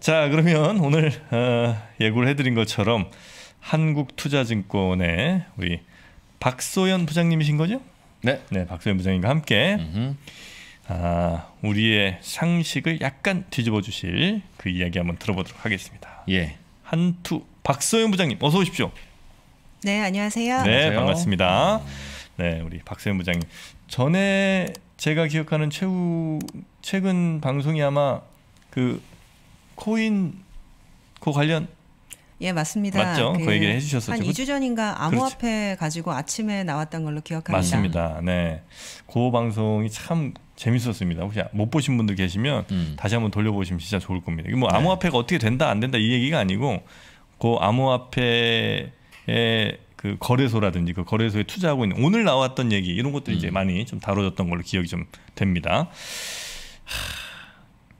자 그러면 오늘 어, 예고를 해드린 것처럼 한국투자증권의 우리 박소연 부장님이신 거죠? 네. 네, 박소연 부장님과 함께 아, 우리의 상식을 약간 뒤집어 주실 그 이야기 한번 들어보도록 하겠습니다. 예. 한투 박소연 부장님 어서 오십시오. 네, 안녕하세요. 네, 안녕하세요. 반갑습니다. 네, 우리 박소연 부장님 전에 제가 기억하는 최후 최근 방송이 아마 그 코인 그 관련 예 맞습니다. 맞죠? 그, 그 얘기를 해주셨었죠. 한 2주 전인가 암호화폐 그렇죠. 가지고 아침에 나왔던 걸로 기억합니다. 맞습니다. 네, 그 방송이 참 재밌었습니다. 혹시 못 보신 분들 계시면 음. 다시 한번 돌려보시면 진짜 좋을 겁니다. 뭐 네. 암호화폐가 네. 어떻게 된다 안 된다 이 얘기가 아니고 그 암호화폐의 그 거래소라든지 그 거래소에 투자하고 있는 오늘 나왔던 얘기 이런 것들이 음. 이제 많이 좀 다뤄졌던 걸로 기억이 좀 됩니다. 하...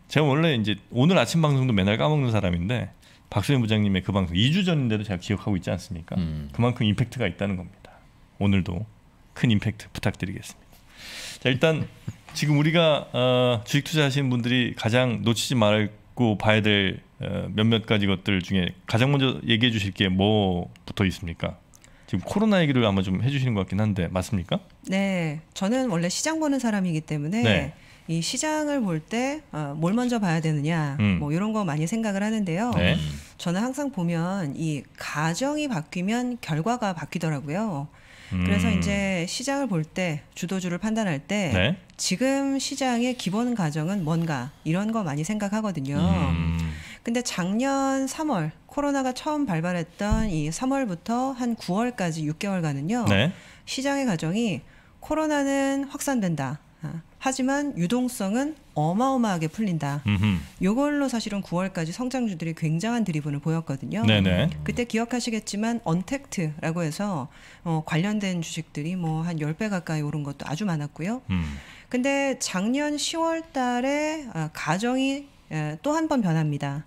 제가 원래 이제 오늘 아침 방송도 맨날 까먹는 사람인데 박수현 부장님의 그 방송 2주 전인데도 제가 기억하고 있지 않습니까? 음. 그만큼 임팩트가 있다는 겁니다. 오늘도 큰 임팩트 부탁드리겠습니다. 자 일단 지금 우리가 어, 주식 투자하시는 분들이 가장 놓치지 말고 봐야 될 어, 몇몇 가지 것들 중에 가장 먼저 얘기해 주실 게 뭐부터 있습니까? 지금 코로나 얘기를 아마 좀 해주시는 것 같긴 한데 맞습니까? 네, 저는 원래 시장 보는 사람이기 때문에 네. 이 시장을 볼 때뭘 어, 먼저 봐야 되느냐 음. 뭐 이런 거 많이 생각을 하는데요. 네. 저는 항상 보면 이 가정이 바뀌면 결과가 바뀌더라고요. 음. 그래서 이제 시장을 볼 때 주도주를 판단할 때 네. 지금 시장의 기본 가정은 뭔가 이런 거 많이 생각하거든요. 음. 근데 작년 3월 코로나가 처음 발발했던 이 3월부터 한 9월까지 6개월간은요. 네. 시장의 가정이 코로나는 확산된다. 아, 하지만 유동성은 어마어마하게 풀린다. 요걸로 사실은 9월까지 성장주들이 굉장한 드리븐을 보였거든요. 네네. 그때 기억하시겠지만 언택트라고 해서 어, 관련된 주식들이 뭐 한 10배 가까이 오른 것도 아주 많았고요. 음. 근데 작년 10월 달에 아, 가정이 또 한 번 변합니다.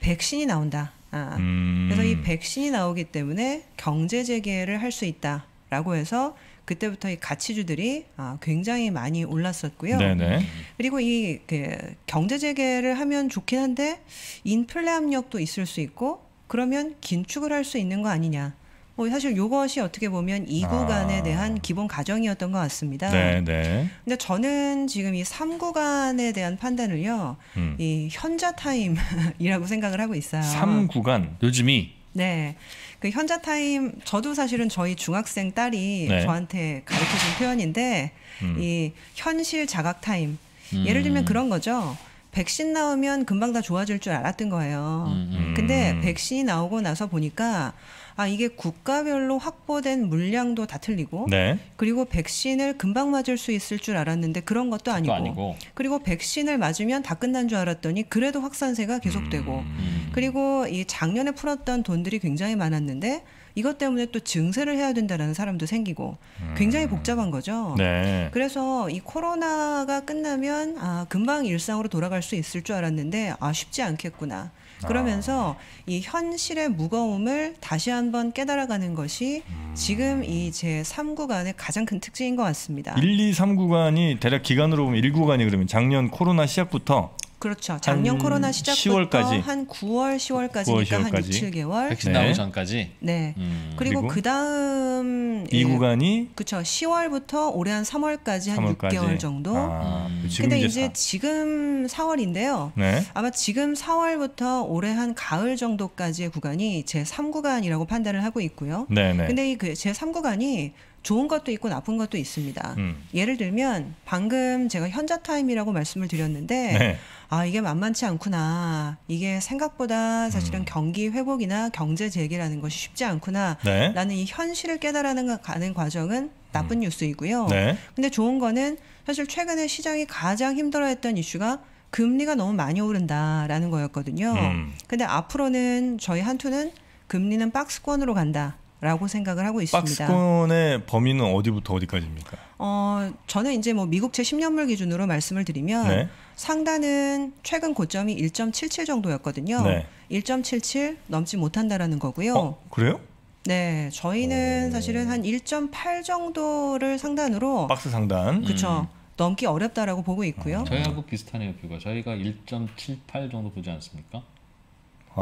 백신이 나온다. 아, 음. 그래서 이 음. 백신이 나오기 때문에 경제 재개를 할 수 있다라고 해서 그때부터 이 가치주들이 아, 굉장히 많이 올랐었고요. 네네. 그리고 이 그 경제 재개를 하면 좋긴 한데 인플레 압력도 있을 수 있고 그러면 긴축을 할 수 있는 거 아니냐. 뭐 사실 요것이 어떻게 보면 이 아. 구간에 아. 대한 기본 가정이었던 것 같습니다. 네, 네. 근데 저는 지금 이 삼구간에 대한 판단을요, 음. 이 현자 타임이라고 생각을 하고 있어요. 삼구간 요즘이 네. 그 현자타임 저도 사실은 저희 중학생 딸이 네. 저한테 가르쳐준 표현인데 음. 이 현실 자각 타임. 음. 예를 들면 그런 거죠. 백신 나오면 금방 다 좋아질 줄 알았던 거예요. 음, 음. 근데 백신이 나오고 나서 보니까 아 이게 국가별로 확보된 물량도 다 틀리고 네. 그리고 백신을 금방 맞을 수 있을 줄 알았는데 그런 것도 아니고, 아니고. 그리고 백신을 맞으면 다 끝난 줄 알았더니 그래도 확산세가 계속되고 음. 그리고 이 작년에 풀었던 돈들이 굉장히 많았는데 이것 때문에 또 증세를 해야 된다라는 사람도 생기고 음. 굉장히 복잡한 거죠. 네. 그래서 이 코로나가 끝나면 아 금방 일상으로 돌아갈 수 있을 줄 알았는데 아 쉽지 않겠구나. 그러면서 아. 이 현실의 무거움을 다시 한번 깨달아가는 것이 음. 지금 이 제 3구간의 가장 큰 특징인 것 같습니다. 1, 2, 3구간이 대략 기간으로 보면 1구간이 그러면 작년 코로나 시작부터 그렇죠. 작년 코로나 시작부터 10월까지. 한 9월, 10월까지니까 그러니까 9월, 한 6, 7개월. 백신 네. 나오 전까지. 네. 음. 그리고, 그리고 그다음 이 예. 구간이 그렇죠. 10월부터 올해 한 3월까지 한 3월까지. 6개월 정도. 아, 음. 근데 이제, 4. 지금 4월인데요. 네. 아마 지금 4월부터 올해 한 가을 정도까지의 구간이 제 3구간이라고 판단을 하고 있고요. 네, 네. 근데 이제 그 3구간이 좋은 것도 있고 나쁜 것도 있습니다. 음. 예를 들면 방금 제가 현자 타임이라고 말씀을 드렸는데 네. 아, 이게 만만치 않구나. 이게 생각보다 사실은 음. 경기 회복이나 경제 재개라는 것이 쉽지 않구나. 네. 라는 이 현실을 깨달아가는 가는 과정은 나쁜 음. 뉴스이고요. 네. 근데 좋은 거는 사실 최근에 시장이 가장 힘들어했던 이슈가 금리가 너무 많이 오른다라는 거였거든요. 음. 근데 앞으로는 저희 한투는 금리는 박스권으로 간다. 라고 생각을 하고 있습니다. 박스권의 범위는 어디부터 어디까지입니까? 어, 저는 이제 뭐 미국채 10년물 기준으로 말씀을 드리면 네. 상단은 최근 고점이 1.77 정도였거든요. 네. 1.77 넘지 못한다라는 거고요. 어, 그래요? 네, 저희는 오. 사실은 한 1.8 정도를 상단으로 박스 상단. 그렇죠. 넘기 어렵다라고 보고 있고요. 아, 저희하고 비슷하네요, 뷰가. 저희가 1.78 정도 보지 않습니까?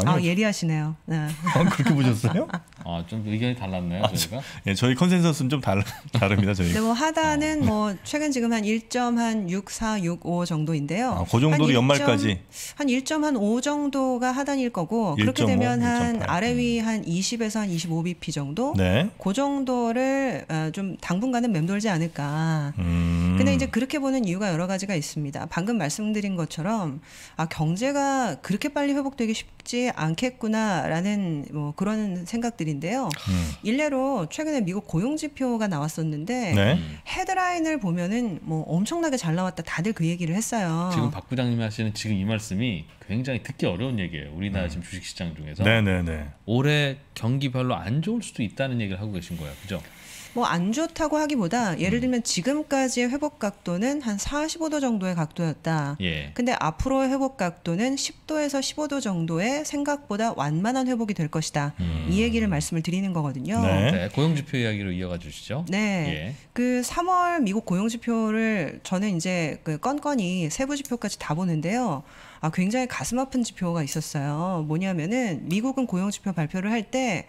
아니요. 아 예리하시네요. 네. 아, 그렇게 보셨어요? 아 좀 의견이 달랐네요 아, 저희가? 예, 저희 컨센서스는 좀 달라, 다릅니다 저희. 근뭐 하단은 어. 뭐 최근 지금 한1.6465 정도인데요. 아, 그 정도로 한 1. 연말까지 한1.5 정도가 하단일 거고 1. 그렇게 5, 되면 1. 한 8. 아래 위한 20에서 음. 한 25bp 정도. 네. 그 정도를 어, 좀 당분간은 맴돌지 않을까. 음. 근데 이제 그렇게 보는 이유가 여러 가지가 있습니다. 방금 말씀드린 것처럼 아 경제가 그렇게 빨리 회복되기 쉽 쉽지 않겠구나라는 뭐 그런 생각들인데요. 음. 일례로 최근에 미국 고용 지표가 나왔었는데 네? 헤드라인을 보면은 뭐 엄청나게 잘 나왔다 다들 그 얘기를 했어요. 지금 박 부장님이 하시는 지금 이 말씀이 굉장히 듣기 어려운 얘기예요. 우리나라 음. 지금 주식시장 중에서 네네네. 네, 네. 올해 경기별로 안 좋을 수도 있다는 얘기를 하고 계신 거예요, 그죠? 뭐안 좋다고 하기보다 예를 음. 들면 지금까지의 회복 각도는 한 45도 정도의 각도였다. 예. 근데 앞으로의 회복 각도는 10도에서 15도 정도의 생각보다 완만한 회복이 될 것이다. 음. 이 얘기를 말씀을 드리는 거거든요. 네. 네. 네 고용지표 이야기로 이어가 주시죠. 네. 예. 그 3월 미국 고용지표를 저는 이제 그 건건이 세부지표까지 다 보는데요. 아, 굉장히 가슴 아픈 지표가 있었어요. 뭐냐면은 미국은 고용지표 발표를 할 때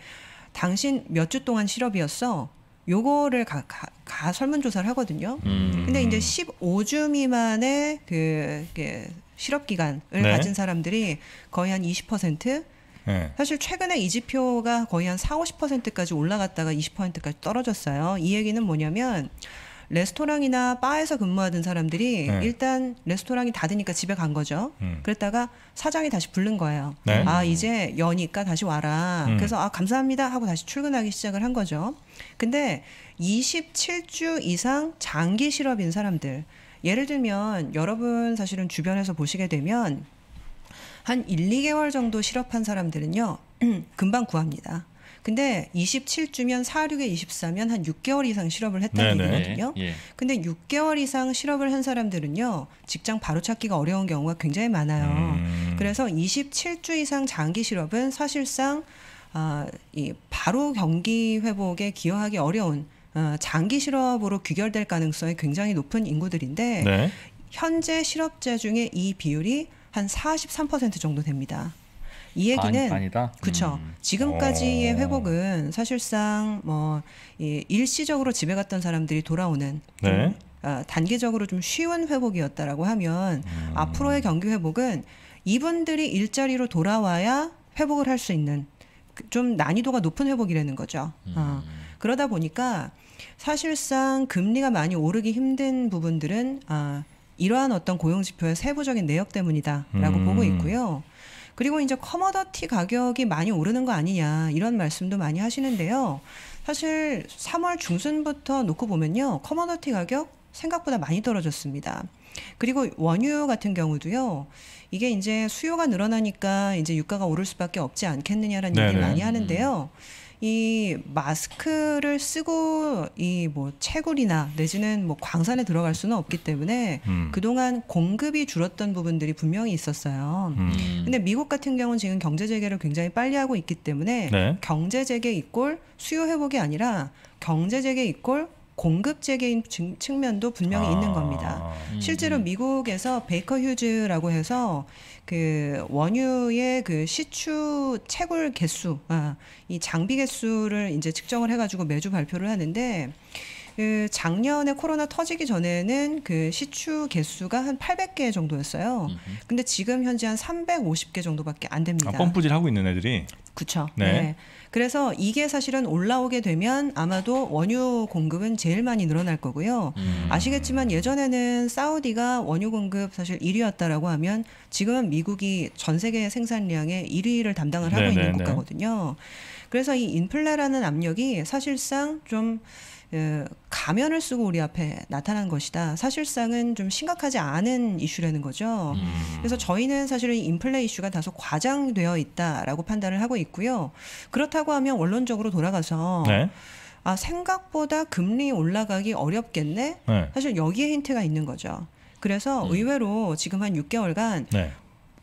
당신 몇 주 동안 실업이었어? 요거를 가, 가, 가 설문조사를 하거든요. 음. 근데 이제 15주 미만의 그그 실업 기간을 네. 가진 사람들이 거의 한 20%. 네. 사실 최근에 이 지표가 거의 한 4, 50%까지 올라갔다가 20%까지 떨어졌어요. 이 얘기는 뭐냐면 레스토랑이나 바에서 근무하던 사람들이 네. 일단 레스토랑이 닫으니까 집에 간 거죠. 음. 그랬다가 사장이 다시 부른 거예요. 네. 아 이제 여니까 다시 와라. 음. 그래서 아 감사합니다 하고 다시 출근하기 시작을 한 거죠. 근데 27주 이상 장기 실업인 사람들 예를 들면 여러분 사실은 주변에서 보시게 되면 한 1, 2개월 정도 실업한 사람들은요 금방 구합니다. 근데 27주면 46에 24면 한 6개월 이상 실업을 했다는 얘기거든요. 예. 근데 6개월 이상 실업을 한 사람들은요. 직장 바로 찾기가 어려운 경우가 굉장히 많아요. 음. 그래서 27주 이상 장기 실업은 사실상 아, 이 바로 경기 회복에 기여하기 어려운 어, 장기 실업으로 귀결될 가능성이 굉장히 높은 인구들인데 네. 현재 실업자 중에 이 비율이 한 43% 정도 됩니다. 이 얘기는 아니, 다 그쵸. 음. 지금까지의 오. 어. 회복은 사실상 뭐 일시적으로 집에 갔던 사람들이 돌아오는 네. 어, 아, 단기적으로 좀 쉬운 회복이었다라고 하면 음. 앞으로의 경기 회복은 이분들이 일자리로 돌아와야 회복을 할 수 있는 그 좀 난이도가 높은 회복이라는 거죠. 음. 어. 그러다 보니까 사실상 금리가 많이 오르기 힘든 부분들은 아, 이러한 어떤 고용 지표의 세부적인 내역 때문이다라고 음. 보고 있고요. 그리고 이제 커머더티 가격이 많이 오르는 거 아니냐 이런 말씀도 많이 하시는데요. 사실 3월 중순부터 놓고 보면요. 커머더티 가격 생각보다 많이 떨어졌습니다. 그리고 원유 같은 경우도요. 이게 이제 수요가 늘어나니까 이제 유가가 오를 수밖에 없지 않겠느냐라는 얘기를 많이 하는데요. 음. 이 마스크를 쓰고 이 뭐 채굴이나 내지는 뭐 광산에 들어갈 수는 없기 때문에 음. 그동안 공급이 줄었던 부분들이 분명히 있었어요. 음. 근데 미국 같은 경우는 지금 경제 재개를 굉장히 빨리 하고 있기 때문에 네. 경제 재개 이꼴 수요 회복이 아니라 경제 재개 이꼴 공급 재계인 측면도 분명히 아, 있는 겁니다. 음. 실제로 미국에서 베이커 휴즈라고 해서 그 원유의 그 시추 채굴 개수, 아, 이 장비 개수를 이제 측정을 해가지고 매주 발표를 하는데 그 작년에 코로나 터지기 전에는 그 시추 개수가 한 800개 정도였어요. 음 근데 지금 현재 한 350개 정도밖에 안 됩니다. 아, 펌프질 하고 있는 애들이. 그렇죠. 네. 네. 그래서 이게 사실은 올라오게 되면 아마도 원유 공급은 제일 많이 늘어날 거고요. 음. 아시겠지만 예전에는 사우디가 원유 공급 사실 1위였다라고 하면 지금은 미국이 전 세계 생산량의 1위를 담당을 하고 네네네. 있는 국가거든요. 그래서 이 인플레라는 압력이 사실상 좀 어, 가면을 쓰고 우리 앞에 나타난 것이다. 사실상은 좀 심각하지 않은 이슈라는 거죠. 음. 그래서 저희는 사실은 인플레 이슈가 다소 과장되어 있다라고 판단을 하고 있고요. 그렇다고 하면 원론적으로 돌아가서 네. 아 생각보다 금리 올라가기 어렵겠네. 네. 사실 여기에 힌트가 있는 거죠. 그래서 음. 의외로 지금 한 6개월간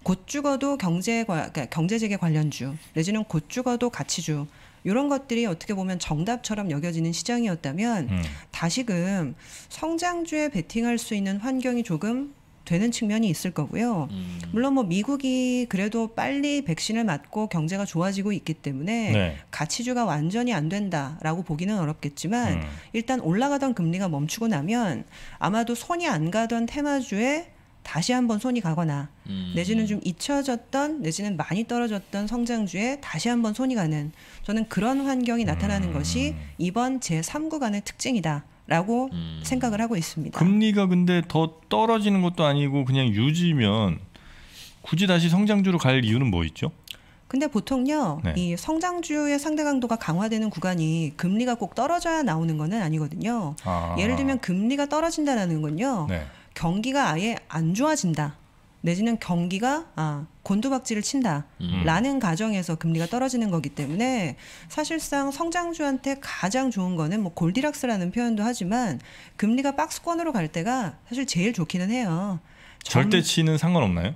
곧 죽어도 경제 과 그러니까 경제재계 관련주 내지는 곧 죽어도 가치주 이런 것들이 어떻게 보면 정답처럼 여겨지는 시장이었다면 음. 다시금 성장주에 베팅할 수 있는 환경이 조금 되는 측면이 있을 거고요. 음. 물론 뭐 미국이 그래도 빨리 백신을 맞고 경제가 좋아지고 있기 때문에 네. 가치주가 완전히 안 된다라고 보기는 어렵겠지만 음. 일단 올라가던 금리가 멈추고 나면 아마도 손이 안 가던 테마주에 다시 한번 손이 가거나 음. 내지는 좀 잊혀졌던 내지는 많이 떨어졌던 성장주에 다시 한번 손이 가는 저는 그런 환경이 나타나는 음. 것이 이번 제 3구간의 특징이다. 라고 음. 생각을 하고 있습니다. 금리가 근데 더 떨어지는 것도 아니고 그냥 유지면 굳이 다시 성장주로 갈 이유는 뭐 있죠? 근데 보통요 네. 이 성장주의 상대 강도가 강화되는 구간이 금리가 꼭 떨어져야 나오는 거 아니거든요. 아. 예를 들면 금리가 떨어진다는 건요. 네. 경기가 아예 안 좋아진다. 내지는 경기가 아, 곤두박질을 친다라는 음. 가정에서 금리가 떨어지는 거기 때문에 사실상 성장주한테 가장 좋은 거는 뭐 골디락스라는 표현도 하지만 금리가 박스권으로 갈 때가 사실 제일 좋기는 해요. 절대치는 상관없나요?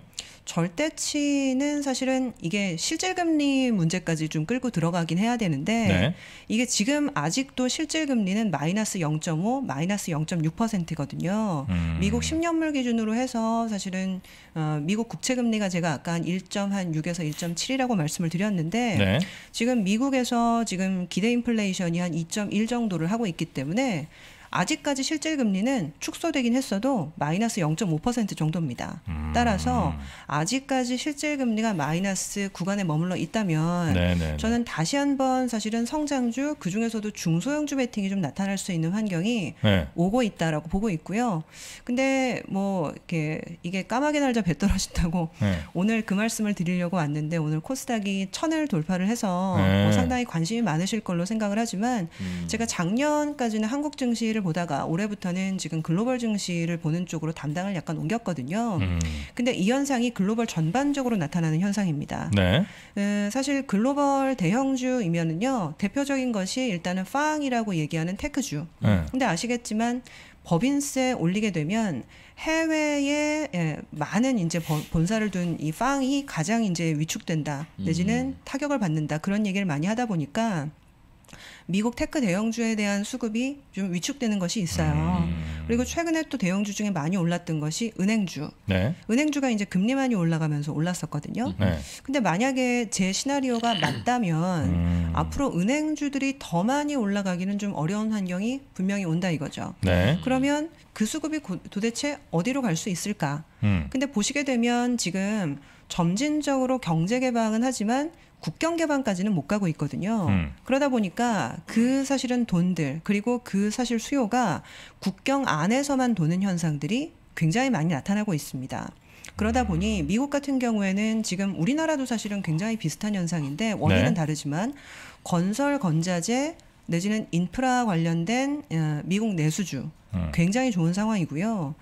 절대치는 사실은 이게 실질금리 문제까지 좀 끌고 들어가긴 해야 되는데 네. 이게 지금 아직도 실질금리는 마이너스 0.5, 마이너스 0.6%거든요. 음. 미국 10년물 기준으로 해서 사실은 어, 미국 국채금리가 제가 아까 한 1.6에서 1.7이라고 말씀을 드렸는데 네. 지금 미국에서 지금 기대 인플레이션이 한 2.1 정도를 하고 있기 때문에 아직까지 실질 금리는 축소되긴 했어도 마이너스 0.5% 정도입니다. 음. 따라서 아직까지 실질 금리가 마이너스 구간에 머물러 있다면 네네네. 네, 네. 저는 다시 한번 사실은 성장주 그 중에서도 중소형주 베팅이 좀 나타날 수 있는 환경이 네. 오고 있다라고 보고 있고요. 근데 뭐이게 이게 까마귀 날자 배 떨어진다고 네. 오늘 그 말씀을 드리려고 왔는데 오늘 코스닥이 천을 돌파를 해서 네. 뭐 상당히 관심이 많으실 걸로 생각을 하지만 음. 제가 작년까지는 한국 증시를 증시를 보다가 올해부터는 지금 글로벌 증시를 보는 쪽으로 담당을 약간 옮겼거든요. 음. 근데 이 현상이 글로벌 전반적으로 나타나는 현상입니다. 네. 음, 사실 글로벌 대형주이면은요 대표적인 것이 일단은 빵이라고 얘기하는 테크주. 네. 근데 아시겠지만 법인세 올리게 되면 해외에 예, 많은 이제 본사를 둔이 빵이 가장 이제 위축된다 내지는 음. 타격을 받는다 그런 얘기를 많이 하다 보니까 미국 테크 대형주에 대한 수급이 좀 위축되는 것이 있어요. 음. 그리고 최근에 또 대형주 중에 많이 올랐던 것이 은행주. 네. 은행주가 이제 금리만이 올라가면서 올랐었거든요. 네. 근데 만약에 제 시나리오가 음. 맞다면 음. 앞으로 은행주들이 더 많이 올라가기는 좀 어려운 환경이 분명히 온다 이거죠. 네. 그러면 그 수급이 고, 도대체 어디로 갈 수 있을까? 음. 근데 보시게 되면 지금 점진적으로 경제 개방은 하지만 국경 개방까지는 못 가고 있거든요. 음. 그러다 보니까 그 사실은 돈들 그리고 그 사실 수요가 국경 안에서만 도는 현상들이 굉장히 많이 나타나고 있습니다. 그러다 음. 보니 미국 같은 경우에는 지금 우리나라도 사실은 굉장히 비슷한 현상인데 원인은 네. 다르지만 건설 건자재 내지는 인프라 관련된 어, 미국 내수주 음. 굉장히 좋은 상황이고요.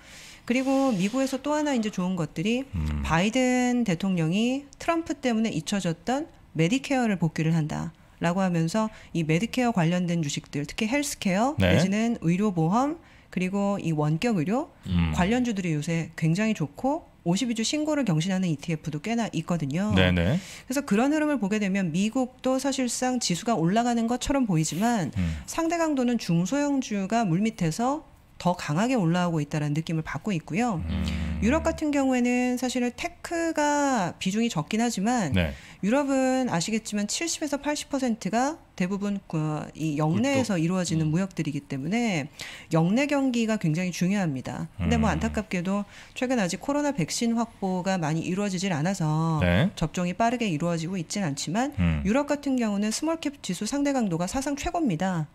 그리고 미국에서 또 하나 이제 좋은 것들이 음. 바이든 대통령이 트럼프 때문에 잊혀졌던 메디케어를 복귀를 한다. 라고 하면서 이 메디케어 관련된 주식들 특히 헬스케어 네. 내지는 의료보험 그리고 이 원격 의료 음. 관련주들이 요새 굉장히 좋고 52주 신고를 경신하는 ETF도 꽤나 있거든요. 네네. 그래서 그런 흐름을 보게 되면 미국도 사실상 지수가 올라가는 것처럼 보이지만 음. 상대 강도는 중소형주가 물밑에서 더 강하게 올라오고 있다는 느낌을 받고 있고요. 음. 유럽 같은 경우에는 사실은 테크가 비중이 적긴 하지만 네. 유럽은 아시겠지만 70에서 80%가 대부분 그이 영내에서 굿도. 이루어지는 음. 무역들이기 때문에 영내 경기가 굉장히 중요합니다. 근데 뭐 음. 뭐 안타깝게도 최근 아직 코로나 백신 확보가 많이 이루어지질 않아서 네. 접종이 빠르게 이루어지고 있진 않지만 음. 유럽 같은 경우는 스몰캡 지수 상대 강도가 사상 최고입니다.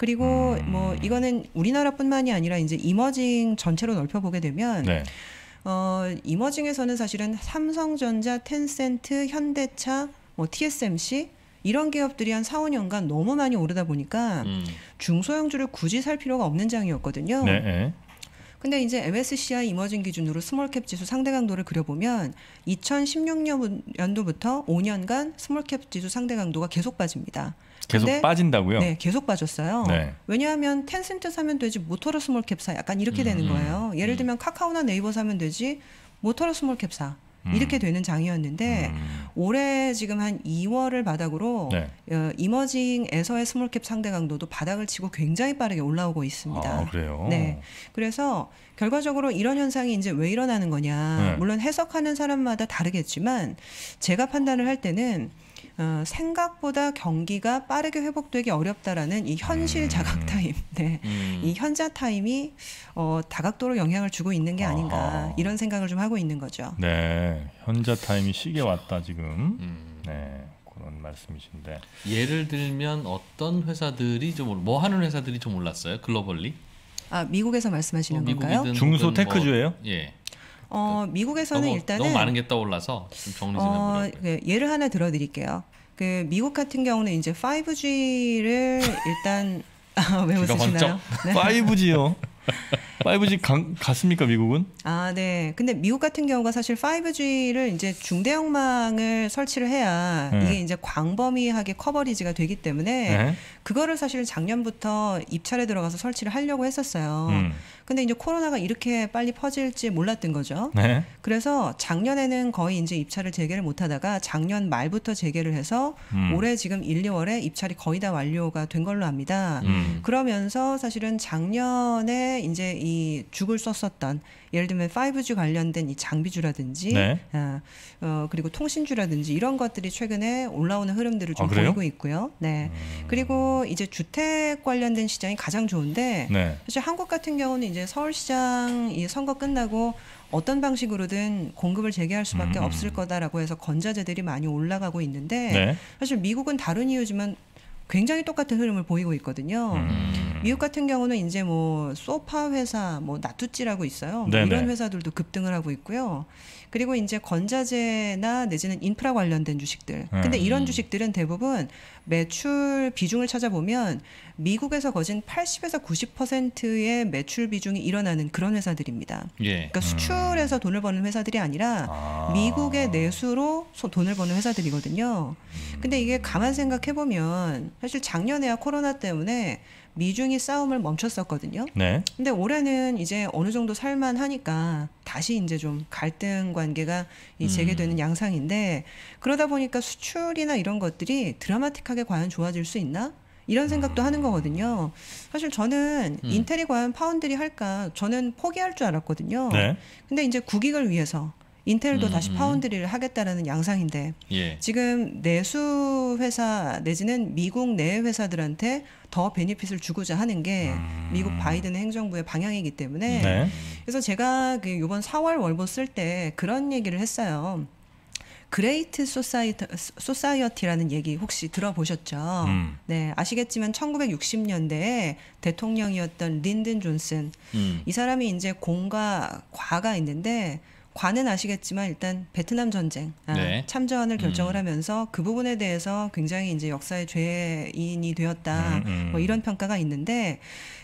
그리고 음. 뭐 이거는 우리나라뿐만이 아니라 이제 이머징 전체로 넓혀 보게 되면 네. 어, 이머징에서는 사실은 삼성전자, 텐센트, 현대차, 뭐 TSMC 이런 기업들이 한 4, 5년간 너무 많이 오르다 보니까 음. 중소형주를 굳이 살 필요가 없는 장이었거든요. 네. 네. 근데 이제 MSCI 이머징 기준으로 스몰캡 지수 상대 강도를 그려보면 2016년도부터 5년간 스몰캡 지수 상대 강도가 계속 빠집니다. 계속 빠진다고요? 네, 계속 빠졌어요. 네. 왜냐하면 텐센트 사면 되지 모토로 스몰캡 사 약간 이렇게 음. 되는 거예요. 예를 음. 들면 카카오나 네이버 사면 되지 모토로 스몰캡 사. 음. 이렇게 되는 장이었는데 음. 올해 지금 한 2월을 바닥으로 네. 어, 이머징에서의 스몰캡 상대 강도도 바닥을 치고 굉장히 빠르게 올라오고 있습니다. 아, 그래요. 네. 그래서 결과적으로 이런 현상이 이제 왜 일어나는 거냐. 네. 물론 해석하는 사람마다 다르겠지만 제가 판단을 할 때는 어, 생각보다 경기가 빠르게 회복되기 어렵다라는 이 현실 음. 자각 타임, 네, 음. 이 현자 타임이 어, 다각도로 영향을 주고 있는 게 아닌가 아하. 이런 생각을 좀 하고 있는 거죠. 네, 현자 타임이 시계 왔다 지금. 음. 네. 그런 말씀이신데 예를 들면 어떤 회사들이 좀 뭐 하는 회사들이 좀 올랐어요 글로벌리? 아 미국에서 말씀하시는 어, 뭐 건가요? 중소 테크주예요? 뭐, 예. 어, 그러니까 미국에서는 너무, 일단은 너무 많은 게 떠올라서 좀 정리 좀 어, 해보라고. 네, 예를 하나 들어드릴게요. 그 미국 같은 경우는 이제 5G를 일단 아, 왜 웃으시나요? 네. 5G요. 5G 강, 갔습니까 미국은? 아 네. 근데 미국 같은 경우가 사실 5G를 이제 중대형망을 설치를 해야 네. 이게 이제 광범위하게 커버리지가 되기 때문에 네. 그거를 사실 작년부터 입찰에 들어가서 설치를 하려고 했었어요. 음. 근데 이제 코로나가 이렇게 빨리 퍼질지 몰랐던 거죠. 네. 그래서 작년에는 거의 이제 입찰을 재개를 못 하다가 작년 말부터 재개를 해서 음. 올해 지금 1, 2월에 입찰이 거의 다 완료가 된 걸로 압니다. 음. 그러면서 사실은 작년에 이제 이 죽을 썼었던 예를 들면 5G 관련된 이 장비주라든지 네. 아, 어, 그리고 통신주라든지 이런 것들이 최근에 올라오는 흐름들을 좀 아, 보이고 있고요. 네. 음. 그리고 이제 주택 관련된 시장이 가장 좋은데 네. 사실 한국 같은 경우는 이제 서울시장 이 선거 끝나고 어떤 방식으로든 공급을 재개할 수밖에 음, 음, 음. 없을 거다라고 해서 건자재들이 많이 올라가고 있는데 네. 사실 미국은 다른 이유지만 굉장히 똑같은 흐름을 보이고 있거든요. 음. 미국 같은 경우는 이제 뭐 소파 회사, 뭐 나투찌라고 있어요. 뭐 이런 회사들도 급등을 하고 있고요. 그리고 이제 건자재나 내지는 인프라 관련된 주식들. 음. 근데 이런 주식들은 대부분 매출 비중을 찾아보면 미국에서 거진 80에서 90%의 매출 비중이 일어나는 그런 회사들입니다. 예. 그러니까 수출해서 음. 돈을 버는 회사들이 아니라 아. 미국의 내수로 돈을 버는 회사들이거든요. 근데 이게 음. 가만 생각해 보면 사실 작년에야 코로나 때문에 미중이 싸움을 멈췄었거든요. 네. 근데 올해는 이제 어느 정도 살만하니까 다시 이제 좀 갈등 관계가 이 음. 재개되는 음. 양상인데 그러다 보니까 수출이나 이런 것들이 드라마틱하게 과연 좋아질 수 있나? 이런 생각도 음. 하는 거거든요. 사실 저는 음. 인텔이 과연 파운드리 할까 저는 포기할 줄 알았거든요. 네. 근데 이제 국익을 위해서 인텔도 음. 다시 파운드리를 하겠다라는 양상인데 예. 지금 내수 회사 내지는 미국 내 회사들한테 더베니핏을 주고자 하는 게 음. 미국 바이든 행정부의 방향이기 때문에 네. 그래서 제가 그 이번 4월 월보 쓸 때 그런 얘기를 했어요. 그레이트 소사이어티라는 얘기 혹시 들어보셨죠? 음. 네, 아시겠지만 1960년대에 대통령이었던 린든 존슨 음. 이 사람이 이제 공과 과가 있는데 관은 아시겠지만 일단 베트남 전쟁 아, 네. 참전을 결정을 음. 하면서 그 부분에 대해서 굉장히 이제 역사의 죄인이 되었다 음, 음. 음. 뭐 이런 평가가 있는데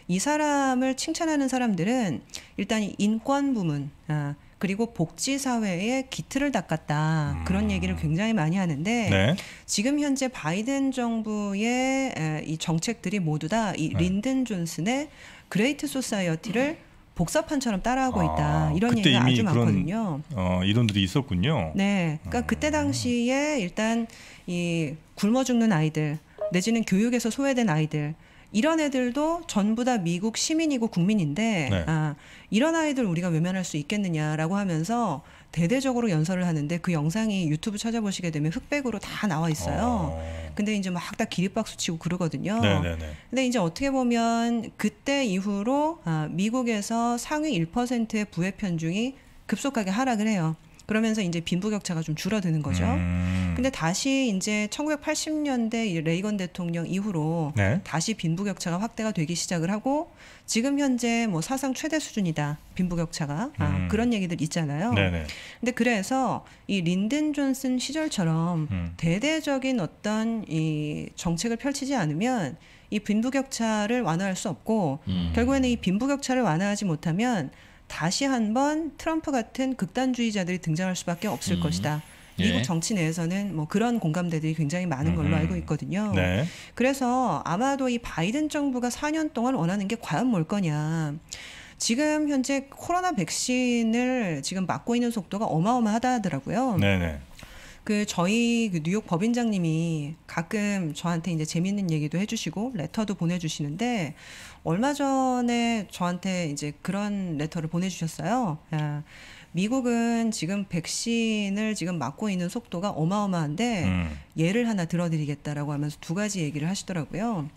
이 사람을 칭찬하는 사람들은 일단 인권 부문 아, 그리고 복지 사회의 기틀을 닦았다 그런 음. 얘기를 굉장히 많이 하는데 네. 지금 현재 바이든 정부의 이 정책들이 모두 다이 네. 린든 존슨의 그레이트 소사이어티를 복사판처럼 따라하고 있다. 아, 이런 얘기가 아주 많거든요. 어, 이론들이 있었군요. 네. 그러니까 음. 그때 당시에 일단 이 굶어 죽는 아이들 내지는 교육에서 소외된 아이들 이런 애들도 전부 다 미국 시민이고 국민인데 네. 아, 이런 아이들 우리가 외면할 수 있겠느냐라고 하면서 대대적으로 연설을 하는데 그 영상이 유튜브 찾아보시게 되면 흑백으로 다 나와 있어요. 어... 근데 이제 막 다 기립박수 치고 그러거든요. 네네네. 근데 이제 어떻게 보면 그때 이후로 아, 미국에서 상위 1%의 부의 편중이 급속하게 하락을 해요. 그러면서 이제 빈부격차가 좀 줄어드는 거죠. 음. 근데 다시 이제 1980년대 레이건 대통령 이후로 네. 다시 빈부격차가 확대가 되기 시작을 하고 지금 현재 뭐 사상 최대 수준이다 빈부격차가 아, 음. 그런 얘기들 있잖아요. 네네. 네. 근데 그래서 이 린든 존슨 시절처럼 음. 대대적인 어떤 이 정책을 펼치지 않으면 이 빈부격차를 완화할 수 없고 음. 결국에는 이 빈부격차를 완화하지 못하면 다시 한번 트럼프 같은 극단주의자들이 등장할 수밖에 없을 음. 것이다. 예. 미국 정치 내에서는 뭐 그런 공감대들이 굉장히 많은 걸로 음 알고 있거든요. 네. 그래서 아마도 이 바이든 정부가 4년 동안 원하는 게 과연 뭘 거냐. 지금 현재 코로나 백신을 지금 맞고 있는 속도가 어마어마하다 하더라고요. 네네. 그 저희 그 뉴욕 법인장님이 가끔 저한테 이제 재밌는 얘기도 해주시고 레터도 보내주시는데 얼마 전에 저한테 이제 그런 레터를 보내주셨어요. 야, 미국은 지금 백신을 지금 맞고 있는 속도가 어마어마한데 음. 예를 하나 들어드리겠다라고 하면서 두 가지 얘기를 하시더라고요.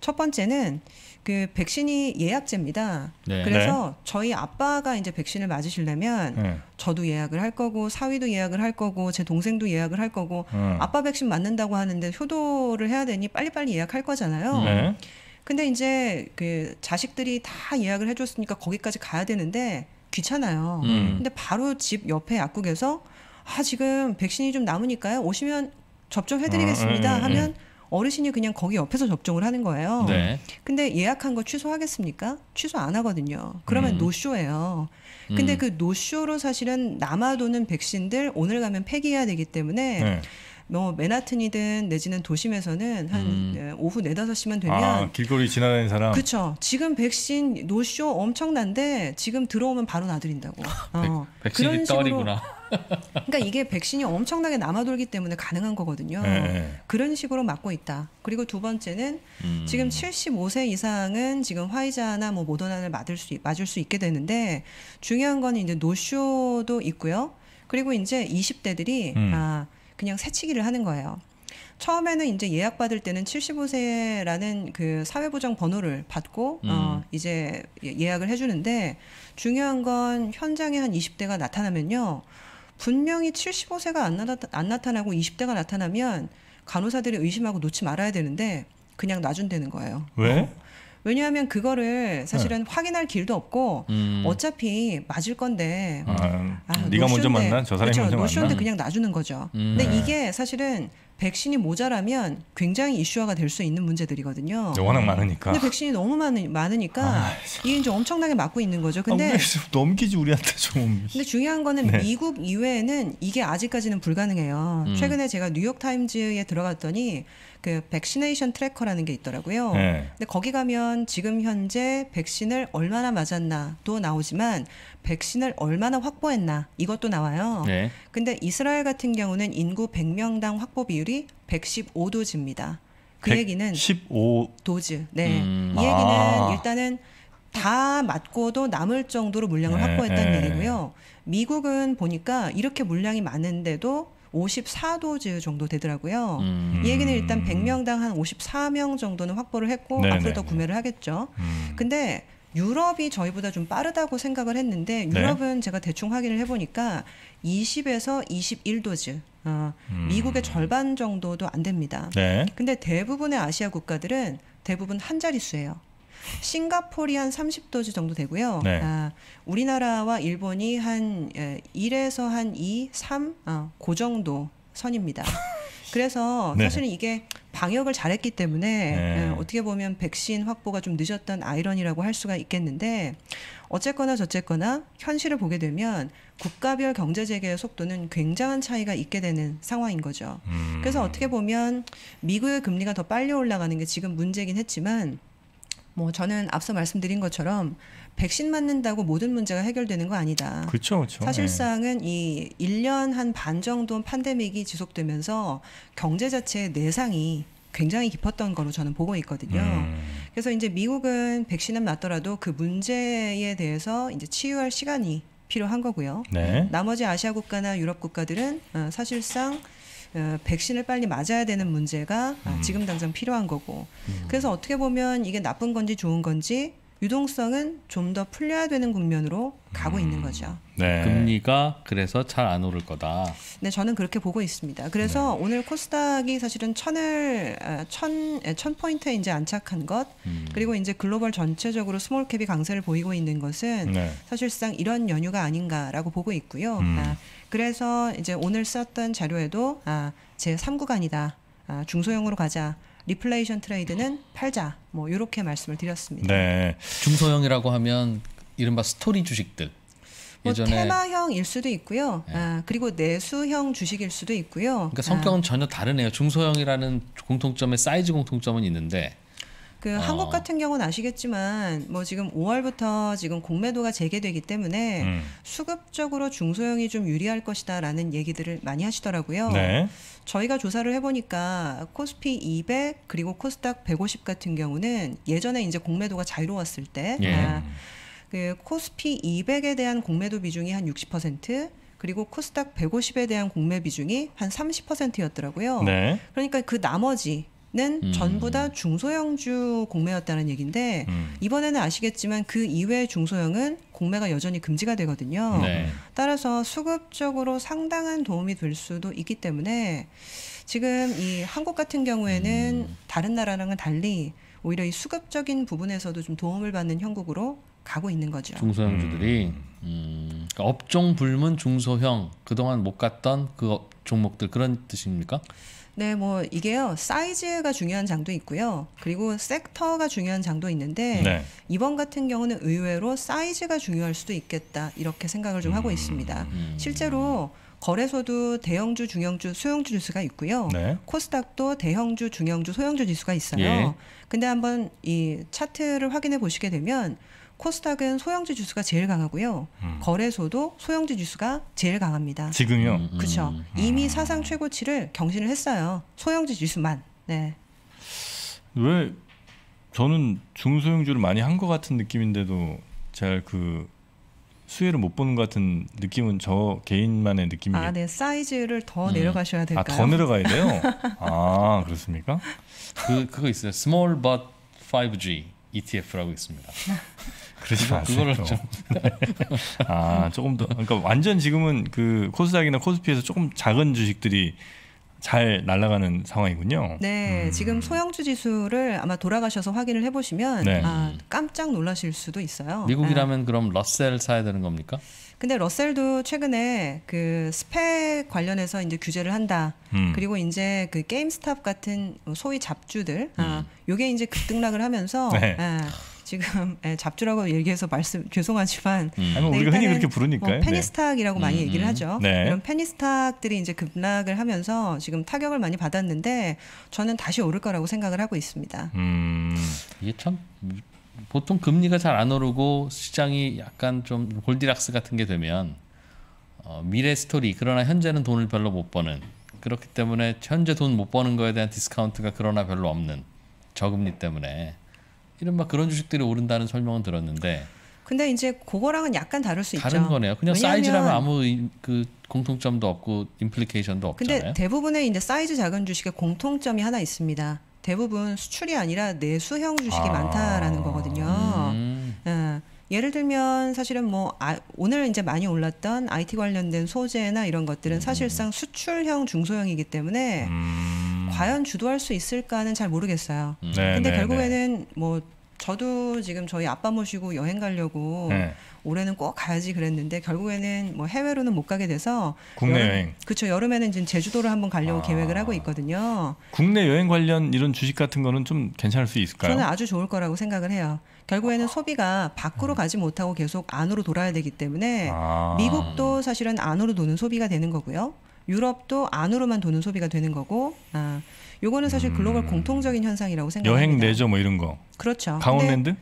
첫 번째는 그 백신이 예약제입니다. 네. 그래서 네. 저희 아빠가 이제 백신을 맞으시려면 네. 저도 예약을 할 거고 사위도 예약을 할 거고 제 동생도 예약을 할 거고 음. 아빠 백신 맞는다고 하는데 효도를 해야 되니 빨리빨리 예약할 거잖아요. 네. 근데 이제 그 자식들이 다 예약을 해줬으니까 거기까지 가야 되는데 귀찮아요. 음. 근데 바로 집 옆에 약국에서 아 지금 백신이 좀 남으니까요 오시면 접종해드리겠습니다 음, 음, 음. 하면 어르신이 그냥 거기 옆에서 접종을 하는 거예요. 네. 근데 예약한 거 취소하겠습니까? 취소 안 하거든요. 그러면 음. 노쇼예요. 근데 음. 그 노쇼로 사실은 남아도는 백신들 오늘 가면 폐기해야 되기 때문에 네. 뭐 맨하튼이든 내지는 도심에서는 한 음. 네, 오후 네 다섯 시만 아, 되면 아, 길거리 지나다니는 사람 그렇죠. 지금 백신 노쇼 엄청난데 지금 들어오면 바로 나들인다고 어. 백신이 그런 식으로 떨이구나. 그러니까 이게 백신이 엄청나게 남아돌기 때문에 가능한 거거든요. 네. 그런 식으로 막고 있다. 그리고 두 번째는 음. 지금 75세 이상은 지금 화이자나 뭐 모더나를 맞을 수 맞을 수 있게 되는데 중요한 건 이제 노쇼도 있고요. 그리고 이제 20대들이 음. 아 그냥 새치기를 하는 거예요. 처음에는 이제 예약 받을 때는 75세라는 그 사회보장 번호를 받고 어, 음. 어, 이제 예, 예약을 해주는데 중요한 건 현장에 한 20대가 나타나면요 분명히 75세가 안, 나, 안 나타나고 20대가 나타나면 간호사들이 의심하고 놓지 말아야 되는데 그냥 놔준다는 거예요. 왜? 어. 왜냐하면 그거를 사실은 네. 확인할 길도 없고 음. 어차피 맞을 건데 아, 아, 네가 먼저 만나 저 사람이 그렇죠, 먼저 만나 그냥 놔주는 거죠. 음. 근데 네. 이게 사실은 백신이 모자라면 굉장히 이슈화가 될 수 있는 문제들이거든요. 네, 워낙 많으니까. 근데 백신이 너무 많으, 많으니까 아, 이게 이제 엄청나게 맞고 있는 거죠. 근데 아, 넘기지 우리한테 좀. 근데 중요한 거는 네. 미국 이외에는 이게 아직까지는 불가능해요. 음. 최근에 제가 뉴욕 타임즈에 들어갔더니 그 백시네이션 트래커라는 게 있더라고요. 네. 근데 거기 가면 지금 현재 백신을 얼마나 맞았나도 나오지만 백신을 얼마나 확보했나 이것도 나와요. 네. 근데 이스라엘 같은 경우는 인구 100명당 확보 비율이 1 1 5도즈입니다그 얘기는 15 도즈. 네. 음... 이 얘기는 아... 일단은 다 맞고도 남을 정도로 물량을 네, 확보했다는 네. 얘기고요. 미국은 보니까 이렇게 물량이 많은데도 54도즈 정도 되더라고요. 음. 이 얘기는 일단 100명당 음. 한 54명 정도는 확보를 했고 네네 앞으로 더 구매를 하겠죠. 음. 근데 유럽이 저희보다 좀 빠르다고 생각을 했는데 네. 유럽은 네. 제가 대충 확인을 해보니까 20에서 21도즈 어, 음. 미국의 절반 정도도 안 됩니다. 네. 근데 대부분의 아시아 국가들은 대부분 한 자릿수예요. 싱가포르이 한3 0도 정도 되고요. 네. 아, 우리나라와 일본이 한 1에서 한 2, 3, 아, 그 정도 선입니다. 그래서 네. 사실은 이게 방역을 잘했기 때문에 네. 어떻게 보면 백신 확보가 좀 늦었던 아이러니라고 할 수가 있겠는데 어쨌거나 저쨌거나 현실을 보게 되면 국가별 경제 재개의 속도는 굉장한 차이가 있게 되는 상황인 거죠. 음. 그래서 어떻게 보면 미국의 금리가 더 빨리 올라가는 게 지금 문제긴 했지만 뭐 저는 앞서 말씀드린 것처럼 백신 맞는다고 모든 문제가 해결되는 거 아니다. 그렇죠. 그렇죠. 사실상은 네. 이 1년 한 반 정도 팬데믹이 지속되면서 경제 자체의 내상이 굉장히 깊었던 거로 저는 보고 있거든요. 음. 그래서 이제 미국은 백신은 맞더라도 그 문제에 대해서 이제 치유할 시간이 필요한 거고요. 네. 나머지 아시아 국가나 유럽 국가들은 어, 사실상 어, 백신을 빨리 맞아야 되는 문제가 아, 음. 아, 지금 당장 필요한 거고 음. 그래서 어떻게 보면 이게 나쁜 건지 좋은 건지 유동성은 좀 더 풀려야 되는 국면으로 가고 음. 있는 거죠. 네. 금리가 그래서 잘 안 오를 거다. 네, 저는 그렇게 보고 있습니다. 그래서 네. 오늘 코스닥이 사실은 천을 어, 천, 예, 천 포인트에 이제 안착한 것, 음. 그리고 이제 글로벌 전체적으로 스몰캡이 강세를 보이고 있는 것은 네. 사실상 이런 연유가 아닌가라고 보고 있고요. 음. 아, 그래서 이제 오늘 썼던 자료에도 아, 제 3구간이다. 아, 중소형으로 가자. 리플레이션 트레이드는 팔자. 뭐 이렇게 말씀을 드렸습니다. 네. 중소형이라고 하면 이른바 스토리 주식들. 뭐 테마형일 수도 있고요. 네. 아, 그리고 내수형 주식일 수도 있고요. 그러니까 성격은 아. 전혀 다르네요. 중소형이라는 공통점에 사이즈 공통점은 있는데 그 어. 한국 같은 경우는 아시겠지만 뭐 지금 5월부터 지금 공매도가 재개되기 때문에 음. 수급적으로 중소형이 좀 유리할 것이다라는 얘기들을 많이 하시더라고요. 네. 저희가 조사를 해보니까 코스피 200 그리고 코스닥 150 같은 경우는 예전에 이제 공매도가 자유로웠을 때 예. 아, 그 코스피 200에 대한 공매도 비중이 한 60%. 그리고 코스닥 150에 대한 공매 비중이 한 30%였더라고요. 네. 그러니까 그 나머지 는 음. 전부 다 중소형주 공매였다는 얘기인데 음. 이번에는 아시겠지만 그 이외의 중소형은 공매가 여전히 금지가 되거든요. 네. 따라서 수급적으로 상당한 도움이 될 수도 있기 때문에 지금 이 한국 같은 경우에는 음. 다른 나라랑은 달리 오히려 이 수급적인 부분에서도 좀 도움을 받는 형국으로 가고 있는 거죠. 중소형주들이 음, 음. 그러니까 업종 불문 중소형 그동안 못 갔던 그 종목들 그런 뜻입니까? 네, 뭐 이게요 사이즈가 중요한 장도 있고요. 그리고 섹터가 중요한 장도 있는데 네. 이번 같은 경우는 의외로 사이즈가 중요할 수도 있겠다 이렇게 생각을 좀 음, 하고 있습니다. 음, 음. 실제로 거래소도 대형주, 중형주, 소형주 지수가 있고요. 네. 코스닥도 대형주, 중형주, 소형주 지수가 있어요. 예. 근데 한번 이 차트를 확인해 보시게 되면 코스닥은 소형주 주수가 제일 강하고요. 음. 거래소도 소형주 주수가 제일 강합니다. 지금요? 음, 그렇죠. 이미 사상 최고치를 경신을 했어요. 소형주 주수만. 네. 왜 저는 중소형주를 많이 한 것 같은 느낌인데도 잘 그 수혜를 못 보는 것 같은 느낌은 저 개인만의 느낌이에요. 아, 네. 사이즈를 더 내려가셔야 될까요? 아, 더 내려가야 돼요? 아, 그렇습니까? 그 그거 있어요. Small but 5G ETF라고 있습니다. 그러지 마세요. 그거를 좀. 아 조금 더 그러니까 완전 지금은 그 코스닥이나 코스피에서 조금 작은 주식들이 잘 날아가는 상황이군요. 네, 음. 지금 소형주 지수를 아마 돌아가셔서 확인을 해보시면 네. 아, 깜짝 놀라실 수도 있어요. 미국이라면 네. 그럼 러셀 사야 되는 겁니까? 근데 러셀도 최근에 그 스펙 관련해서 이제 규제를 한다. 음. 그리고 이제 그 게임스탑 같은 소위 잡주들, 아, 음. 아, 요게 이제 급등락을 하면서. 네. 아, 지금 예, 잡주라고 얘기해서 말씀 죄송하지만 음. 아 우리가 흔히 그렇게 부르니까요. 페니스탁이라고 뭐 네. 많이 음, 얘기를 음. 하죠. 네. 그런 페니스탁들이 이제 급락을 하면서 지금 타격을 많이 받았는데 저는 다시 오를 거라고 생각을 하고 있습니다. 음. 이게 참 보통 금리가 잘 안 오르고 시장이 약간 좀 골디락스 같은 게 되면 어, 미래 스토리 그러나 현재는 돈을 별로 못 버는 그렇기 때문에 현재 돈 못 버는 거에 대한 디스카운트가 그러나 별로 없는 저금리 때문에 이른바 그런 주식들이 오른다는 설명은 들었는데 근데 이제 그거랑은 약간 다를 수 다른 있죠. 다른 거네요. 그냥 사이즈라면 아무 그 공통점도 없고 인플리케이션도 없잖아요. 근데 대부분의 이제 사이즈 작은 주식의 공통점이 하나 있습니다. 대부분 수출이 아니라 내수형 주식이 아. 많다라는 거거든요. 음. 예. 예를 들면 사실은 뭐 아, 오늘 이제 많이 올랐던 IT 관련된 소재나 이런 것들은 음. 사실상 수출형 중소형이기 때문에 음. 음. 과연 주도할 수 있을까는 잘 모르겠어요. 음. 네, 근데 네, 네. 결국에는 네. 뭐 저도 지금 저희 아빠 모시고 여행 가려고 네. 올해는 꼭 가야지 그랬는데 결국에는 뭐 해외로는 못 가게 돼서 국내 여름, 여행 그렇죠 여름에는 지금 제주도를 한번 가려고 아. 계획을 하고 있거든요. 국내 여행 관련 이런 주식 같은 거는 좀 괜찮을 수 있을까요? 저는 아주 좋을 거라고 생각을 해요. 결국에는 아. 소비가 밖으로 음. 가지 못하고 계속 안으로 돌아야 되기 때문에 아. 미국도 사실은 안으로 도는 소비가 되는 거고요. 유럽도 안으로만 도는 소비가 되는 거고 아, 요거는 사실 음. 글로벌 음. 공통적인 현상이라고 생각합니다. 여행 내죠 뭐 이런 거. 그렇죠. 강원랜드?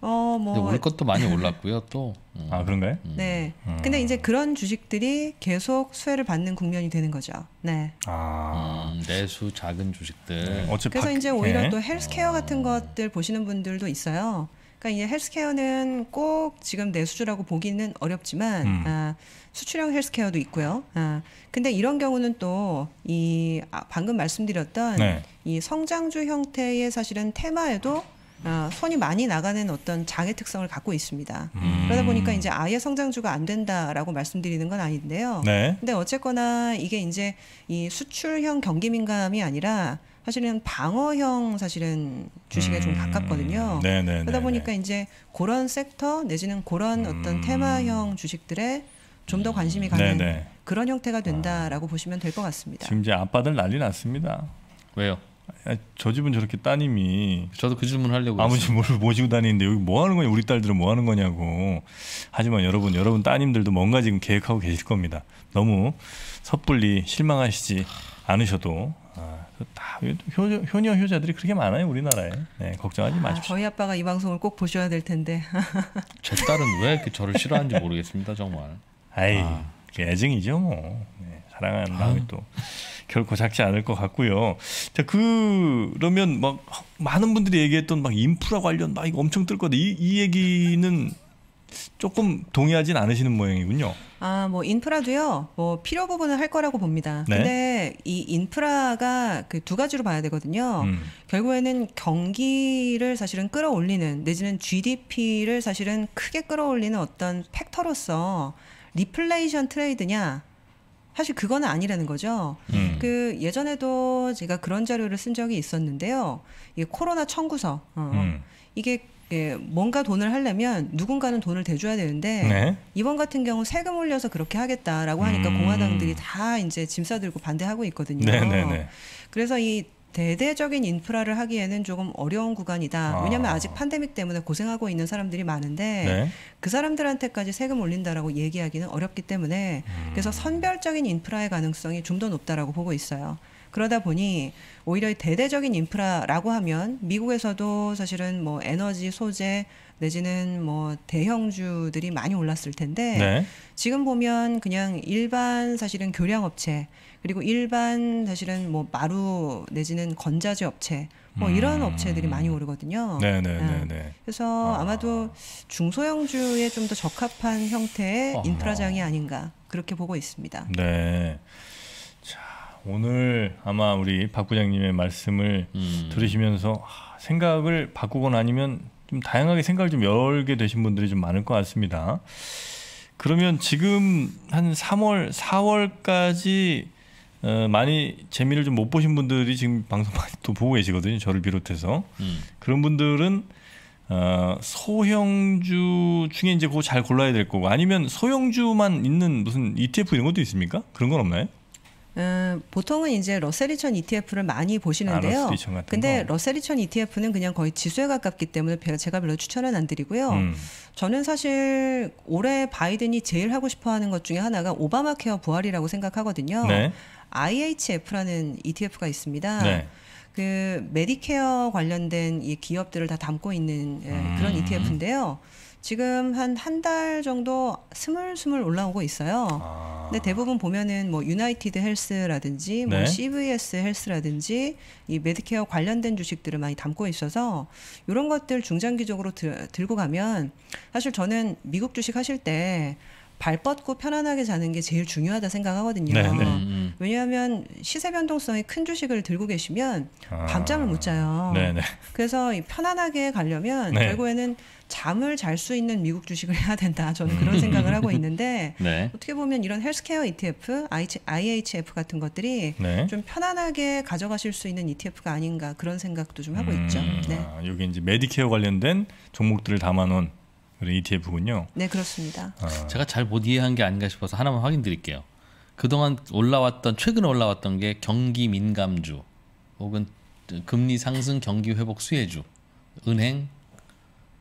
어뭐 올 것도 많이 올랐고요 또. 음. 아, 그런가요? 음. 네. 음. 근데 이제 그런 주식들이 계속 수혜를 받는 국면이 되는 거죠. 네. 아 음, 내수 작은 주식들. 네. 그래서 이제 오히려 네. 또 헬스케어 같은 어. 것들 보시는 분들도 있어요. 그러니까 이 헬스케어는 꼭 지금 내수주라고 보기는 어렵지만 음. 아, 수출형 헬스케어도 있고요. 아, 근데 이런 경우는 또이 아, 방금 말씀드렸던 네. 이 성장주 형태의 사실은 테마에도 아, 손이 많이 나가는 어떤 장애 특성을 갖고 있습니다. 음. 그러다 보니까 이제 아예 성장주가 안 된다라고 말씀드리는 건 아닌데요. 네. 근데 어쨌거나 이게 이제 이 수출형 경기 민감이 아니라 사실은 방어형 사실은 주식에 음, 좀 가깝거든요. 네네네네. 그러다 보니까 이제 그런 섹터 내지는 그런 음, 어떤 테마형 주식들에 좀 더 관심이 가는 네네. 그런 형태가 아. 된다라고 아. 보시면 될 것 같습니다. 지금 이제 아빠들 난리 났습니다. 왜요? 아, 저 집은 저렇게 따님이 저도 그 질문 하려고 아버지 모 모시고 다니는데 여기 뭐 하는 거냐 우리 딸들은 뭐 하는 거냐고 하지만 여러분 여러분 따님들도 뭔가 지금 계획하고 계실 겁니다 너무 섣불리 실망하시지 않으셔도 다 효녀 효자들이 그렇게 많아요 우리나라에. 네, 걱정하지 아, 마십시오. 저희 아빠가 이 방송을 꼭 보셔야 될 텐데. 제 딸은 왜 이렇게 저를 싫어하는지 모르겠습니다 정말. 아이 아. 애증이죠 뭐. 네, 사랑하는 마음이 아. 또 결코 작지 않을 것 같고요. 자 그러면 막 많은 분들이 얘기했던 막 인프라 관련 막 이거 엄청 뜰 거다 이, 이 얘기는 조금 동의하진 않으시는 모양이군요. 아, 뭐 인프라도요. 뭐 필요 부분은 할 거라고 봅니다. 네? 근데 이 인프라가 그 두 가지로 봐야 되거든요. 음. 결국에는 경기를 사실은 끌어올리는 내지는 GDP를 사실은 크게 끌어올리는 어떤 팩터로서 리플레이션 트레이드냐 사실 그거는 아니라는 거죠. 음. 그 예전에도 제가 그런 자료를 쓴 적이 있었는데요. 이 코로나 청구서 어. 음. 이게 예, 뭔가 돈을 하려면 누군가는 돈을 대줘야 되는데 네. 이번 같은 경우 세금 올려서 그렇게 하겠다라고 하니까 음. 공화당들이 다 이제 짐 싸들고 반대하고 있거든요. 네네네. 네, 네. 그래서 이 대대적인 인프라를 하기에는 조금 어려운 구간이다. 왜냐하면 아. 직 팬데믹 때문에 고생하고 있는 사람들이 많은데 네. 그 사람들한테까지 세금 올린다라고 얘기하기는 어렵기 때문에 음. 그래서 선별적인 인프라의 가능성이 좀 더 높다라고 보고 있어요. 그러다 보니 오히려 대대적인 인프라라고 하면 미국에서도 사실은 뭐 에너지 소재 내지는 뭐 대형주들이 많이 올랐을 텐데 네. 지금 보면 그냥 일반 사실은 교량 업체 그리고 일반 사실은 뭐 마루 내지는 건자재 업체 뭐 이런 음. 업체들이 많이 오르거든요. 네네네. 네, 아, 네, 네. 그래서 아. 마도 중소형주에 좀 더 적합한 형태의 아. 인프라장이 아닌가 그렇게 보고 있습니다. 네. 오늘 아마 우리 박 부장님의 말씀을 음. 들으시면서 아, 생각을 바꾸거나 아니면 좀 다양하게 생각을 좀 열게 되신 분들이 좀 많을 것 같습니다. 그러면 지금 한 3월, 4월까지 어, 많이 재미를 좀 못 보신 분들이 지금 방송 많이 또 보고 계시거든요. 저를 비롯해서 음. 그런 분들은 어, 소형주 중에 이제 그거 잘 골라야 될 거고 아니면 소형주만 있는 무슨 ETF 이런 것도 있습니까? 그런 건 없나요? 음, 보통은 이제 러셀 리천0 0 ETF를 많이 보시는데요. 아, 근데 러셀 리천0 0 ETF는 그냥 거의 지수에 가깝기 때문에 제가 별로 추천은 안 드리고요. 음. 저는 사실 올해 바이든이 제일 하고 싶어 하는 것 중에 하나가 오바마 케어 부활이라고 생각하거든요. 네. IHF라는 ETF가 있습니다. 네. 그 메디케어 관련된 이 기업들을 다 담고 있는 예, 음. 그런 ETF인데요. 지금 한 한 달 정도 스물스물 올라오고 있어요. 아. 근데 대부분 보면은 뭐 유나이티드 헬스라든지 뭐 네. 뭐 CVS 헬스라든지 이 메디케어 관련된 주식들을 많이 담고 있어서 이런 것들 중장기적으로 들, 들고 가면 사실 저는 미국 주식 하실 때 발 뻗고 편안하게 자는 게 제일 중요하다 생각하거든요. 네, 네. 음, 음. 왜냐하면 시세 변동성이 큰 주식을 들고 계시면 아. 밤잠을 못 자요. 네, 네. 그래서 편안하게 가려면 네. 결국에는 잠을 잘 수 있는 미국 주식을 해야 된다. 저는 그런 음. 생각을 하고 있는데 네. 어떻게 보면 이런 헬스케어 ETF, IHF 같은 것들이 네. 좀 편안하게 가져가실 수 있는 ETF가 아닌가 그런 생각도 좀 하고 음, 있죠. 네. 아, 여기 이제 메디케어 관련된 종목들을 담아놓은 그런 ETF군요. 네, 그렇습니다. 아. 제가 잘 못 이해한 게 아닌가 싶어서 하나만 확인드릴게요. 그동안 올라왔던 최근에 올라왔던 게 경기 민감주 혹은 금리 상승 경기 회복 수혜주 은행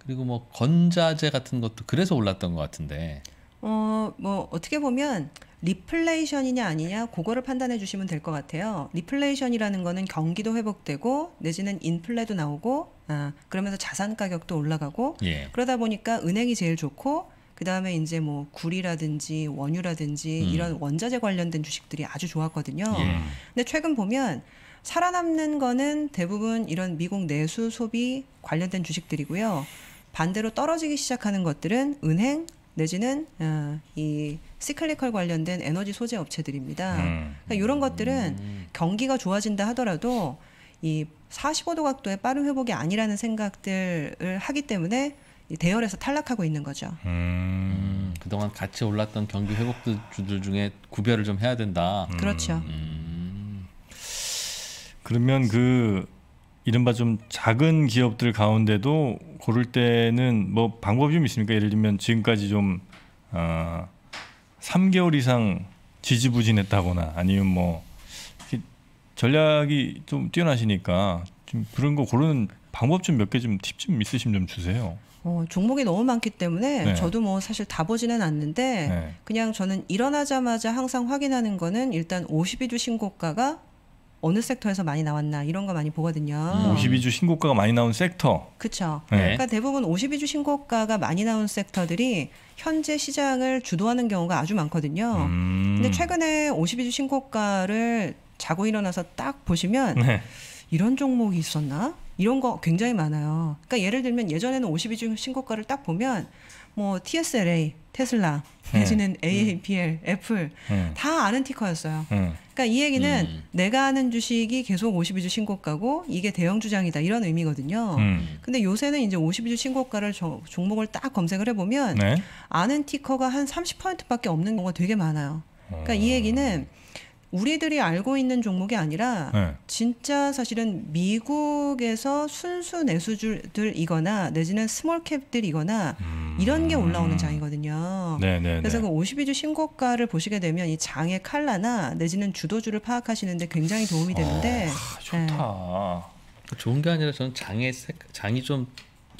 그리고 뭐 건자재 같은 것도 그래서 올랐던 것 같은데. 어, 뭐 어떻게 보면 리플레이션이냐 아니냐 그거를 판단해 주시면 될 것 같아요. 리플레이션이라는 거는 경기도 회복되고 내지는 인플레도 나오고 아, 그러면서 자산 가격도 올라가고 예. 그러다 보니까 은행이 제일 좋고 그다음에 이제 뭐 구리라든지 원유라든지 음. 이런 원자재 관련된 주식들이 아주 좋았거든요. 예. 근데 최근 보면 살아남는 거는 대부분 이런 미국 내수 소비 관련된 주식들이고요. 반대로 떨어지기 시작하는 것들은 은행 내지는 어, 이 시클리컬 관련된 에너지 소재 업체들입니다. 음. 그러니까 이런 것들은 경기가 좋아진다 하더라도 이 45도 각도의 빠른 회복이 아니라는 생각들을 하기 때문에 대열에서 탈락하고 있는 거죠. 음. 음, 그동안 같이 올랐던 경기 회복주들 중에 구별을 좀 해야 된다. 그렇죠. 음. 그러면 그 이른바 좀 작은 기업들 가운데도 고를 때는 뭐 방법이 좀 있습니까? 예를 들면 지금까지 좀 어, 3개월 이상 지지부진했다거나 아니면 뭐 전략이 좀 뛰어나시니까 좀 그런 거 고르는 방법 좀 몇 개 좀 팁 좀 있으시면 좀 주세요. 어, 종목이 너무 많기 때문에 네. 저도 뭐 사실 다 보지는 않는데 네. 그냥 저는 일어나자마자 항상 확인하는 거는 일단 52주 신고가가 어느 섹터에서 많이 나왔나 이런 거 많이 보거든요. 음. 52주 신고가가 많이 나온 섹터. 그렇죠. 네. 그러니까 대부분 52주 신고가가 많이 나온 섹터들이 현재 시장을 주도하는 경우가 아주 많거든요. 음. 근데 최근에 52주 신고가를 자고 일어나서 딱 보시면 네. 이런 종목이 있었나? 이런 거 굉장히 많아요. 그러니까 예를 들면 예전에는 52주 신고가를 딱 보면 뭐 TSLA, 테슬라, 내지는 음. 음. AAPL, 애플 음. 다 아는 티커였어요. 음. 그러니까 이 얘기는 음. 내가 아는 주식이 계속 52주 신고가고 이게 대형 주장이다 이런 의미거든요. 음. 근데 요새는 이제 52주 신고가를 저, 종목을 딱 검색을 해보면 네? 아는 티커가 한 30%밖에 없는 경우가 되게 많아요. 그러니까 이 얘기는 어. 우리들이 알고 있는 종목이 아니라 네. 진짜 사실은 미국에서 순수 내수주들이거나 내지는 스몰캡들이거나 음. 이런 게 올라오는 장이거든요. 네네 네, 네. 그래서 그 52주 신고가를 보시게 되면 이 장의 칼라나 내지는 주도주를 파악하시는데 굉장히 도움이 되는데 아, 좋다. 네. 좋은 게 아니라 저는 장의 색, 장이 좀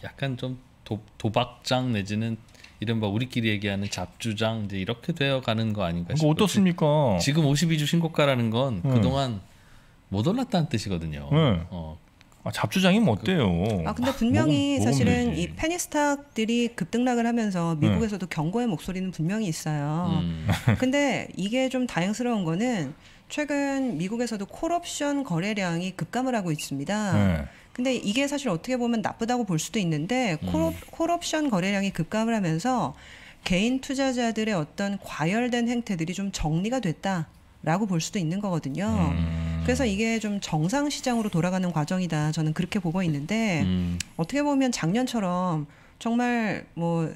약간 좀 도, 도박장 내지는 이른바 우리끼리 얘기하는 잡주장 이제 이렇게 되어가는 거 아닌가 싶어요. 어떻습니까? 지금 52주 신고가라는 건 네. 그동안 못 올랐다는 뜻이거든요. 네. 어. 아, 잡주장이면 뭐 어때요? 아 근데 분명히 아, 먹음, 사실은 먹음 이 페니스탁들이 급등락을 하면서 네. 미국에서도 네. 경고의 목소리는 분명히 있어요. 음. 근데 이게 좀 다행스러운 거는 최근 미국에서도 콜옵션 거래량이 급감을 하고 있습니다. 네. 근데 이게 사실 어떻게 보면 나쁘다고 볼 수도 있는데 음. 콜옵, 콜옵션 거래량이 급감을 하면서 개인 투자자들의 어떤 과열된 행태들이 좀 정리가 됐다라고 볼 수도 있는 거거든요. 음. 그래서 이게 좀 정상 시장으로 돌아가는 과정이다. 저는 그렇게 보고 있는데 음. 어떻게 보면 작년처럼 정말 뭐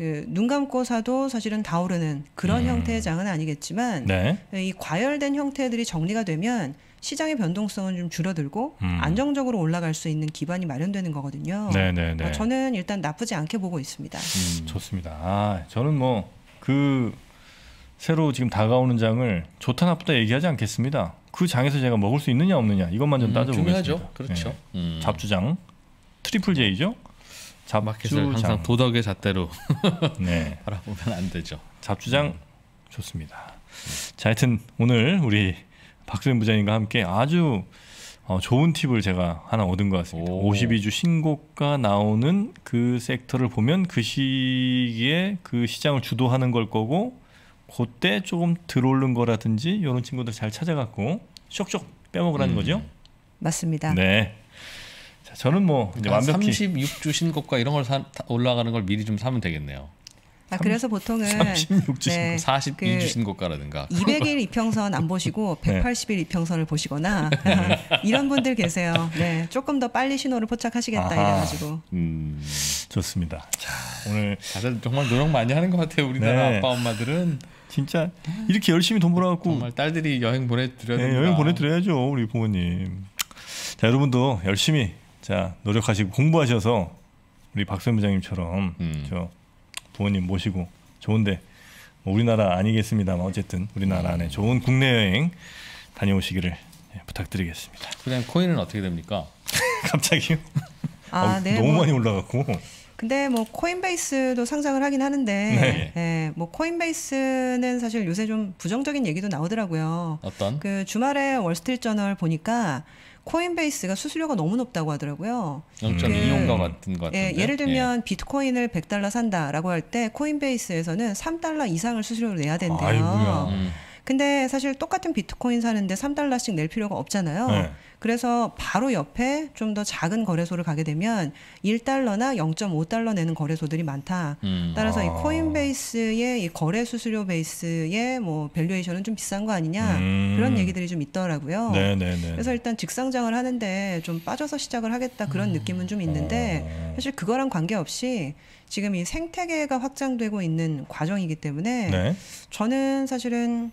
그눈 감고 사도 사실은 다 오르는 그런 음. 형태의 장은 아니겠지만 네. 이 과열된 형태들이 정리가 되면 시장의 변동성은 좀 줄어들고 음. 안정적으로 올라갈 수 있는 기반이 마련되는 거거든요. 네네네. 네, 네. 그러니까 저는 일단 나쁘지 않게 보고 있습니다. 음, 좋습니다. 아, 저는 뭐 그 새로 지금 다가오는 장을 좋다 나쁘다 얘기하지 않겠습니다. 그 장에서 제가 먹을 수 있느냐 없느냐 이것만 좀 음, 따져보겠습니다. 중요하죠. 그렇죠. 네. 음. 잡주장 트리플 J죠. 자마켓을 항상 도덕의 잣대로 네. 바라보면 안 되죠. 잡주장 음. 좋습니다. 자, 하여튼 오늘 우리 박수현 부장님과 함께 아주 어, 좋은 팁을 제가 하나 얻은 것 같습니다. 오. 52주 신고가 나오는 그 섹터를 보면 그 시기에 그 시장을 주도하는 걸 거고 그때 조금 들어오른 거라든지 이런 친구들 잘 찾아갖고 쇽쇽 빼먹으라는 음. 거죠. 맞습니다. 네. 자, 저는 뭐 이제 완벽히 36주 신곡과 이런 걸 사, 올라가는 걸 미리 좀 사면 되겠네요. 아 그래서 보통은 36주 네, 42주 그 신곡가라든가 200일 이평선 안 보시고 180일 이평선을 보시거나 네. 이런 분들 계세요. 네, 조금 더 빨리 신호를 포착하시겠다 아하, 이래가지고. 음, 좋습니다. 자 오늘 다들 정말 노력 많이 하는 것 같아요. 우리나라 네. 아빠 엄마들은 진짜 이렇게 열심히 돈 벌어갖고 정말 딸들이 여행 보내드려야 네, 여행 보내드려야죠 우리 부모님. 자 여러분도 열심히 자 노력하시고 공부하셔서 우리 박선 부장님처럼 음. 저 부모님 모시고 좋은데 뭐 우리나라 아니겠습니다만 어쨌든 우리나라 안에 음. 좋은 국내 여행 다녀오시기를 예, 부탁드리겠습니다. 그냥 코인은 어떻게 됩니까? 갑자기요? 아, 아, 네, 너무 뭐, 많이 올라갔고. 근데 뭐 코인베이스도 상장을 하긴 하는데, 네. 예, 뭐 코인베이스는 사실 요새 좀 부정적인 얘기도 나오더라고요. 어떤? 그 주말에 월스트리트저널 보니까 코인베이스가 수수료가 너무 높다고 하더라고요. 0.25인가 예. 같은 것 예, 같은데. 예, 예를 들면 예. 비트코인을 100달러 산다라고 할 때 코인베이스에서는 3달러 이상을 수수료로 내야 된대요. 아이고야. 음. 근데 사실 똑같은 비트코인 사는데 3달러씩 낼 필요가 없잖아요. 네. 그래서 바로 옆에 좀 더 작은 거래소를 가게 되면 1달러나 0.5달러 내는 거래소들이 많다. 음. 따라서 아. 이 코인베이스의 이 거래 수수료 베이스의 뭐 밸류에이션은 좀 비싼 거 아니냐 음. 그런 얘기들이 좀 있더라고요. 네네네. 그래서 일단 직상장을 하는데 좀 빠져서 시작을 하겠다 그런 음. 느낌은 좀 있는데 아. 사실 그거랑 관계없이 지금 이 생태계가 확장되고 있는 과정이기 때문에 네. 저는 사실은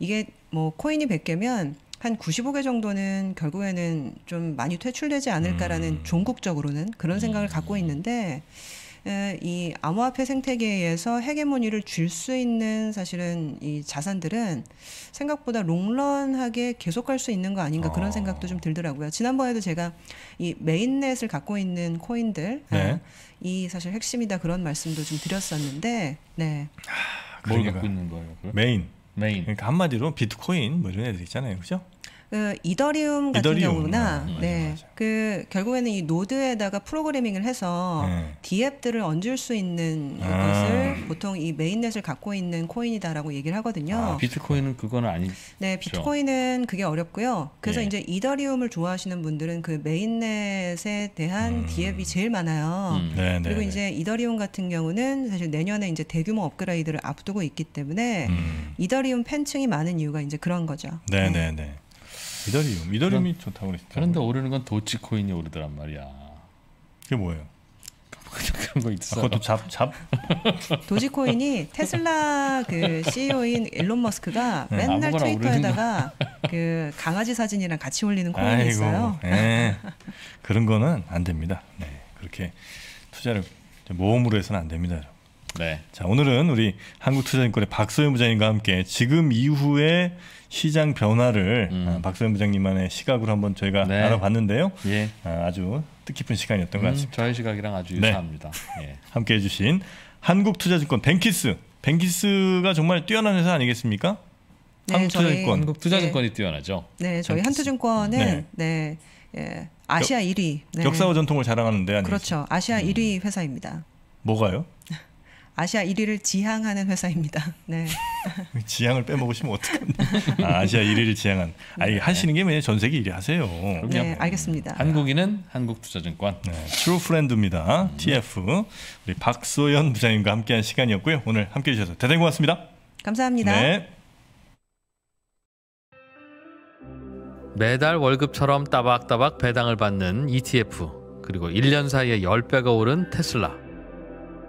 이게 뭐 코인이 100개면 한 95개 정도는 결국에는 좀 많이 퇴출되지 않을까라는 음. 종국적으로는 그런 생각을 음. 갖고 있는데 이 암호화폐 생태계에서 헤게모니를 줄 수 있는 사실은 이 자산들은 생각보다 롱런하게 계속 할수 있는 거 아닌가 그런 어. 생각도 좀 들더라고요. 지난번에도 제가 이 메인넷을 갖고 있는 코인들 네. 이 사실 핵심이다 그런 말씀도 좀 드렸었는데 네. 아, 뭘 갖고 그러니까. 있는 거예요? 그럼? 메인 메인. 그러니까 한마디로 비트코인 뭐 이런 애들 있잖아요, 그죠? 그 이더리움 같은 이더리움. 경우나 음, 맞아, 맞아. 그 결국에는 이 노드에다가 프로그래밍을 해서 네. 디앱들을 얹을 수 있는 아. 것을 보통 이 메인넷을 갖고 있는 코인이다라고 얘기를 하거든요. 아, 비트코인은 그건 아니죠. 네, 비트코인은 그게 어렵고요. 그래서 예. 이제 이더리움을 좋아하시는 분들은 그 메인넷에 대한 음. 디앱이 제일 많아요. 음. 네, 네, 그리고 네, 이제 이더리움 같은 경우는 사실 내년에 이제 대규모 업그레이드를 앞두고 있기 때문에 음. 이더리움 팬층이 많은 이유가 이제 그런 거죠. 네, 네, 네. 이더리움. 이더리움이 그런, 좋다고 그랬어. 그런데 오르는 건 도치코인이 오르더란 말이야. 그게 뭐예요? 그런 거 있어. 아, 그것도 잡 잡. 도지코인이 테슬라 그 CEO인 일론 머스크가 네, 맨날 트위터에다가 그 강아지 사진이랑 같이 올리는 코인이 아이고, 있어요. 네. 그런 거는 안 됩니다. 네. 그렇게 투자를 모험으로 해서는 안 됩니다, 여러분. 네. 자, 오늘은 우리 한국투자증권의 박소연 부장님과 함께 지금 이후에 시장 변화를 음. 아, 박소연 부장님만의 시각으로 한번 저희가 네. 알아봤는데요. 예. 아, 주 뜻깊은 시간이었던 것 음, 같습니다. 저희 시각이랑 아주 네. 유사합니다. 네. 예. 함께 해주신 한국투자증권 뱅키스. 뱅키스가 정말 뛰어난 회사 아니겠습니까? 네, 한국투자증권. 한국투자증권이 네. 뛰어나죠. 네, 저희 한투증권은 네. 네. 예, 아시아 역, 1위. 역사와 전통을 자랑하는데 아니겠습니까? 그렇죠. 아시아 음. 1위 회사입니다. 뭐가요? 아시아 1위를 지향하는 회사입니다. 네. 지향을 빼먹으시면 어떡합니까? 아, 시아 1위를 지향한. 아니 하시는 게 왜전 세계 1위 하세요. 그럼요. 네, 알겠습니다. 한국인은 한국투자증권. 네, 트루프렌드입니다. 음. TF 우리 박소연 부장님과 함께한 시간이었고요. 오늘 함께해 주셔서 대단히 고맙습니다. 감사합니다. 네. 매달 월급처럼 따박따박 배당을 받는 ETF 그리고 1년 사이에 10배가 오른 테슬라.